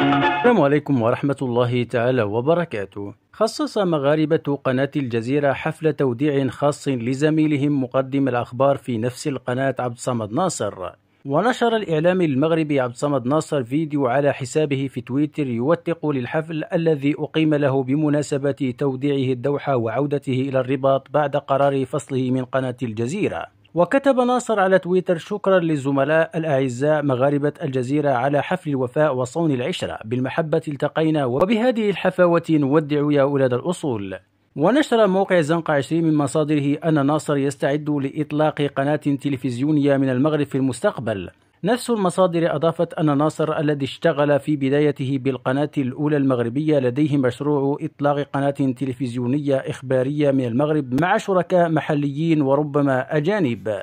السلام عليكم ورحمة الله تعالى وبركاته. خصص مغاربة قناة الجزيرة حفل توديع خاص لزميلهم مقدم الأخبار في نفس القناة عبد الصمد ناصر. ونشر الإعلام المغربي عبد الصمد ناصر فيديو على حسابه في تويتر يوثق للحفل الذي أقيم له بمناسبة توديعه الدوحة وعودته إلى الرباط بعد قرار فصله من قناة الجزيرة. وكتب ناصر على تويتر شكرا للزملاء الأعزاء مغاربة الجزيرة على حفل الوفاء وصون العشرة بالمحبة التقينا وبهذه الحفاوة نودع يا أولاد الأصول ونشر موقع زنقة 20 من مصادره أن ناصر يستعد لإطلاق قناة تلفزيونية من المغرب في المستقبل نفس المصادر أضافت أن ناصر الذي اشتغل في بدايته بالقناة الأولى المغربية لديه مشروع إطلاق قناة تلفزيونية إخبارية من المغرب مع شركاء محليين وربما أجانب